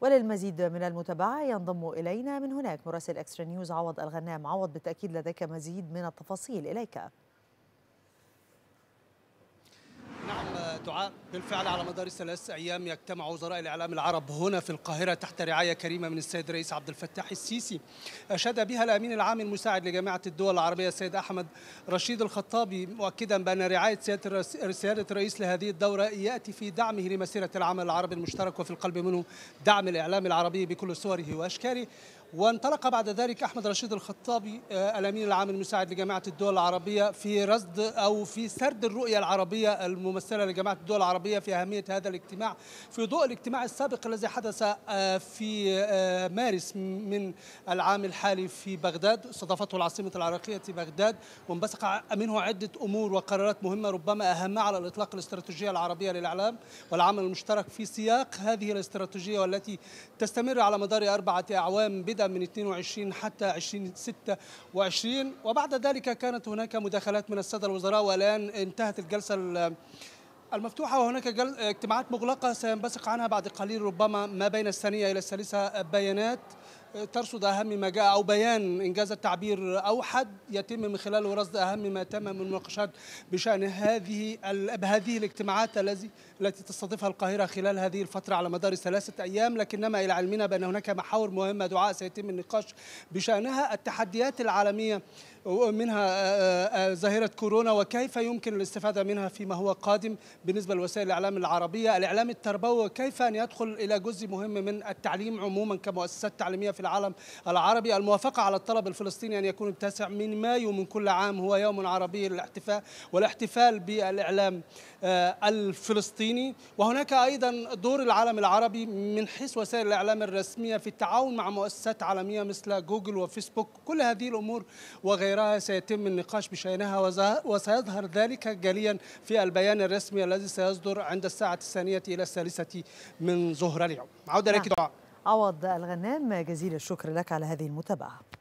وللمزيد من المتابعة ينضم إلينا من هناك مراسل أكسترا نيوز عوض الغنام عوض بالتأكيد لديك مزيد من التفاصيل إليك بالفعل على مدار ثلاث أيام يجتمع وزراء الإعلام العرب هنا في القاهرة تحت رعاية كريمة من السيد الرئيس عبد الفتاح السيسي أشاد بها الأمين العام المساعد لجامعة الدول العربية السيد أحمد رشيد الخطابي مؤكدا بأن رعاية سيادة الرئيس لهذه الدورة يأتي في دعمه لمسيرة العمل العربي المشترك وفي القلب منه دعم الإعلام العربي بكل صوره وأشكاله وانطلق بعد ذلك أحمد رشيد الخطابي آه، الأمين العام المساعد لجامعة الدول العربية في رصد أو في سرد الرؤية العربية الممثلة لجامعة الدول العربية في أهمية هذا الاجتماع في ضوء الاجتماع السابق الذي حدث آه، في آه، مارس من العام الحالي في بغداد استضافته العاصمة العراقية بغداد وانبثق منه عدة أمور وقرارات مهمة ربما أهمها على الإطلاق الاستراتيجية العربية للإعلام والعمل المشترك في سياق هذه الاستراتيجية والتي تستمر على مدار أربعة أعوام بدءا من 22 حتى 2026 وبعد ذلك كانت هناك مداخلات من السادة الوزراء والآن انتهت الجلسة المفتوحة وهناك اجتماعات مغلقة سينبثق عنها بعد قليل ربما ما بين الثانية إلى الثالثة بيانات ترصد أهم ما جاء أو بيان إنجاز التعبير أوحد يتم من خلاله رصد أهم ما تم من مناقشات بشأن هذه بهذه الاجتماعات الذي التي تستضيفها القاهرة خلال هذه الفترة على مدار ثلاثة أيام لكنما إلى علمنا بأن هناك محاور مهمة دعاء سيتم النقاش بشأنها التحديات العالمية ومنها آه، آه، ظاهرة كورونا وكيف يمكن الاستفادة منها فيما هو قادم بالنسبة لوسائل الإعلام العربية الإعلام التربوي وكيف أن يدخل إلى جزء مهم من التعليم عموما كمؤسسات تعليمية في العالم العربي الموافقة على الطلب الفلسطيني أن يكون التاسع من مايو من كل عام هو يوم عربي للاحتفاء والاحتفال بالإعلام آه، الفلسطيني وهناك أيضا دور العالم العربي من حيث وسائل الإعلام الرسمية في التعاون مع مؤسسات عالمية مثل جوجل وفيسبوك كل هذه الأمور وغيرها سيتم النقاش بشأنها وسيظهر ذلك جليا في البيان الرسمي الذي سيصدر عند الساعة الثانية إلى الثالثة من ظهر اليوم عودة لك نعم. دعاء عوض الغنام جزيل الشكر لك على هذه المتابعه